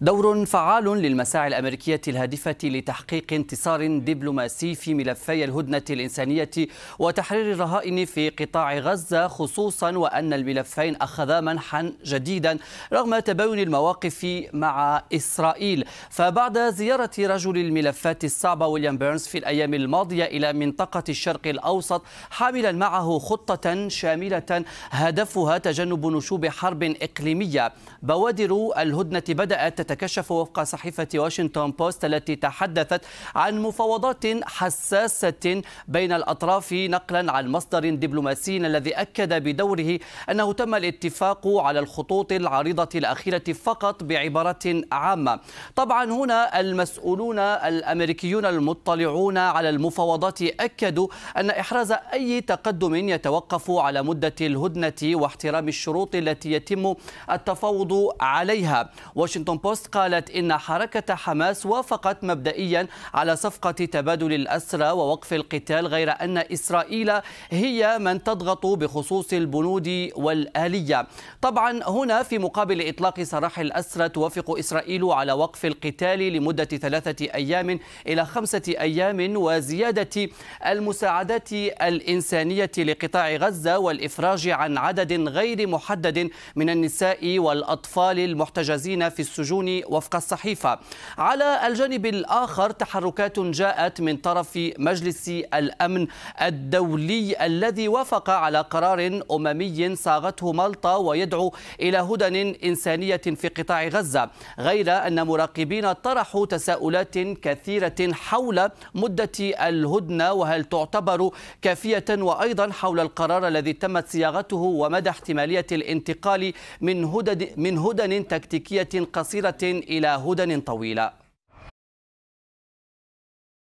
دور فعال للمساعي الأمريكية الهادفة لتحقيق انتصار دبلوماسي في ملفي الهدنة الإنسانية وتحرير الرهائن في قطاع غزة خصوصا وأن الملفين أخذا منحا جديدا رغم تباين المواقف مع إسرائيل فبعد زيارة رجل الملفات الصعبة ويليام بيرنز في الأيام الماضية إلى منطقة الشرق الأوسط حاملا معه خطة شاملة هدفها تجنب نشوب حرب إقليمية بوادر الهدنة بدأت يتكشف وفق صحيفة واشنطن بوست التي تحدثت عن مفاوضات حساسة بين الأطراف نقلا عن مصدر دبلوماسي الذي أكد بدوره أنه تم الاتفاق على الخطوط العريضة الأخيرة فقط بعبارة عامة طبعا هنا المسؤولون الأمريكيون المطلعون على المفاوضات أكدوا أن إحراز أي تقدم يتوقف على مدة الهدنة واحترام الشروط التي يتم التفاوض عليها واشنطن بوست بوست قالت إن حركة حماس وافقت مبدئيا على صفقة تبادل الأسرى ووقف القتال غير أن إسرائيل هي من تضغط بخصوص البنود والآلية طبعا هنا في مقابل إطلاق سراح الأسرى توافق إسرائيل على وقف القتال لمدة ثلاثة أيام إلى خمسة أيام وزيادة المساعدات الإنسانية لقطاع غزة والإفراج عن عدد غير محدد من النساء والأطفال المحتجزين في السجون القانون وفق الصحيفة على الجانب الآخر تحركات جاءت من طرف مجلس الأمن الدولي الذي وافق على قرار أممي صاغته مالطا ويدعو إلى هدن إنسانية في قطاع غزة غير أن مراقبين طرحوا تساؤلات كثيرة حول مدة الهدنة وهل تعتبر كافية وأيضا حول القرار الذي تمت صياغته ومدى احتمالية الانتقال من من هدن تكتيكية قصيرة إلى هدن طويلة